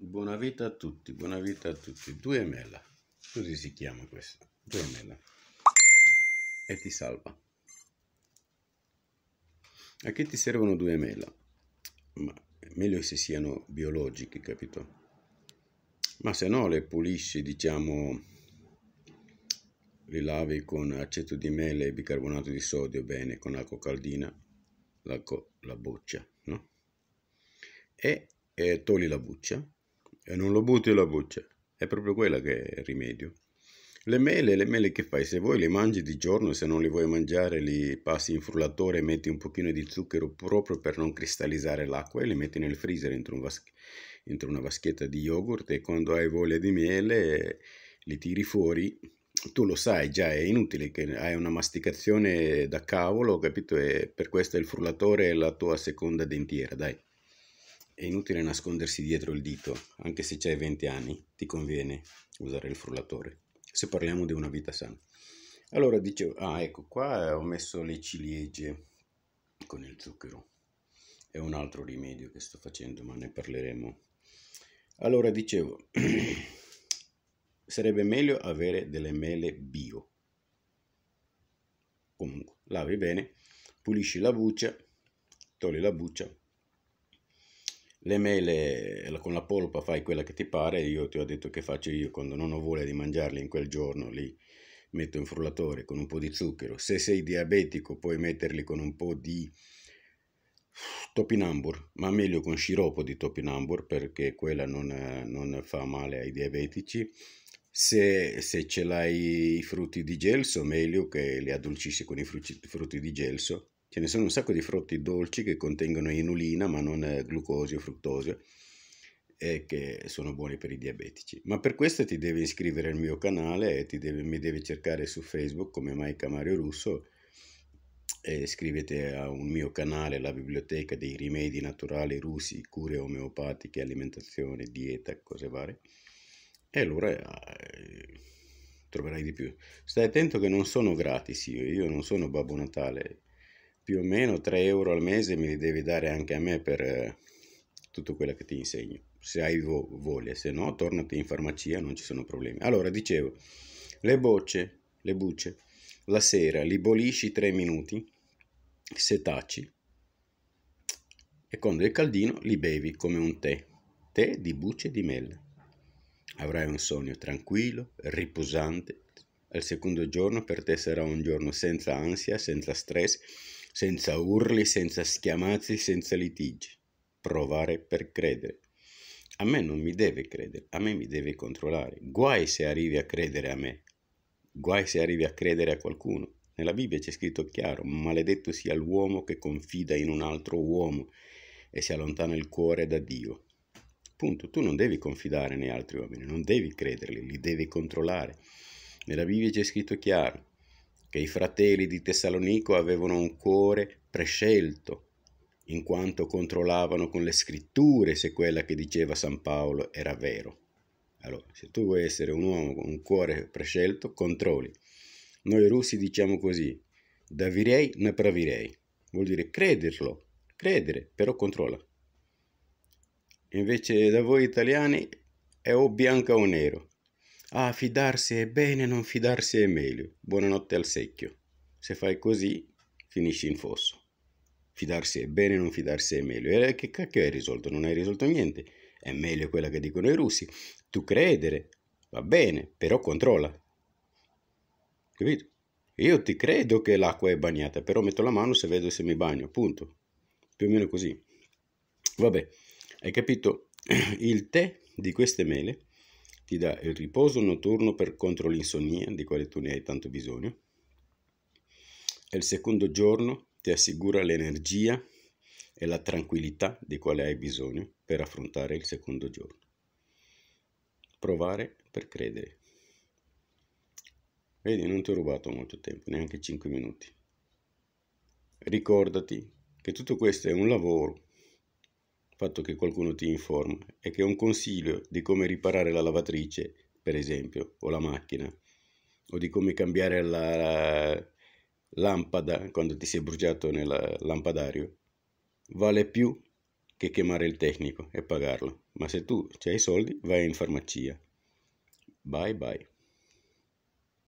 Buona vita a tutti, buona vita a tutti. Due mela, così si chiama questa. Due mela. E ti salva. A che ti servono due mela? Ma meglio se siano biologiche, capito? Ma se no le pulisci, diciamo, le lavi con aceto di mele e bicarbonato di sodio, bene, con acqua caldina, la, co la boccia, no? E eh, togli la buccia e non lo butti la buccia. È proprio quella che è il rimedio. Le mele, le mele che fai? Se vuoi le mangi di giorno, se non le vuoi mangiare li passi in frullatore, e metti un pochino di zucchero proprio per non cristallizzare l'acqua e le metti nel freezer entro, un vas- dentro una vaschetta di yogurt e quando hai voglia di mele li tiri fuori tu lo sai già, è inutile che hai una masticazione da cavolo, capito? E per questo il frullatore è la tua seconda dentiera, dai. È inutile nascondersi dietro il dito, anche se c'hai 20 anni, ti conviene usare il frullatore, se parliamo di una vita sana. Allora dicevo, ah ecco qua ho messo le ciliegie con il zucchero, è un altro rimedio che sto facendo, ma ne parleremo. Allora dicevo, sarebbe meglio avere delle mele bio. Comunque, lavi bene, pulisci la buccia, togli la buccia, le mele eh, con la polpa fai quella che ti pare, io ti ho detto che faccio io quando non ho voglia di mangiarle in quel giorno lì. Metto in frullatore con un po' di zucchero. Se sei diabetico puoi metterli con un po' di topinambur, ma meglio con sciroppo di topinambur perché quella non, non fa male ai diabetici. Se, se ce l'hai i frutti di gelso, meglio che li addolcisci con i frutti, frutti di gelso Ce ne sono un sacco di frutti dolci che contengono inulina ma non eh, glucosio, fruttosio e che sono buoni per i diabetici. Ma per questo ti devi iscrivere al mio canale e deve, mi devi cercare su Facebook come Maica Mario Russo e iscriviti a un mio canale, la biblioteca dei rimedi naturali russi, cure omeopatiche, alimentazione, dieta, cose varie. E allora eh, troverai di più. Stai attento che non sono gratis io, io non sono Babbo Natale, più o meno 3 euro al mese mi devi dare anche a me per eh, tutto quello che ti insegno, se hai voglia, se no tornati in farmacia, non ci sono problemi. Allora, dicevo, le bocce, le bucce, la sera li bollisci 3 minuti, se taci, e quando è caldino li bevi come un tè, tè di bucce di mela. Avrai un sogno tranquillo, riposante, al secondo giorno per te sarà un giorno senza ansia, senza stress, senza urli, senza schiamazzi, senza litigi. Provare per credere. A me non mi deve credere, a me mi deve controllare. Guai se arrivi a credere a me. Guai se arrivi a credere a qualcuno. Nella Bibbia c'è scritto chiaro, maledetto sia l'uomo che confida in un altro uomo e si allontana il cuore da Dio. Punto, tu non devi confidare negli altri uomini, non devi crederli, li devi controllare. Nella Bibbia c'è scritto chiaro, che i fratelli di Tessalonico avevano un cuore prescelto, in quanto controllavano con le scritture se quella che diceva San Paolo era vero. Allora, se tu vuoi essere un uomo con un cuore prescelto, controlli. Noi russi diciamo così, davirei ne pravirei. Vuol dire crederlo, credere, però controlla. Invece da voi italiani è o bianco o nero. Ah, fidarsi è bene, non fidarsi è meglio. Buonanotte al secchio. Se fai così, finisci in fosso. Fidarsi è bene, non fidarsi è meglio. E che cacchio hai risolto? Non hai risolto niente. È meglio quella che dicono i russi. Tu credere, va bene, però controlla. Capito? Io ti credo che l'acqua è bagnata, però metto la mano se vedo se mi bagno, punto. Più o meno così. Vabbè, hai capito? Il tè di queste mele ti dà il riposo notturno per contro l'insonnia, di quale tu ne hai tanto bisogno, e il secondo giorno ti assicura l'energia e la tranquillità di quale hai bisogno per affrontare il secondo giorno. Provare per credere. Vedi, non ti ho rubato molto tempo, neanche 5 minuti. Ricordati che tutto questo è un lavoro fatto che qualcuno ti informa e che un consiglio di come riparare la lavatrice, per esempio, o la macchina, o di come cambiare la lampada quando ti sei bruciato nel lampadario, vale più che chiamare il tecnico e pagarlo. Ma se tu hai i soldi, vai in farmacia. Bye bye.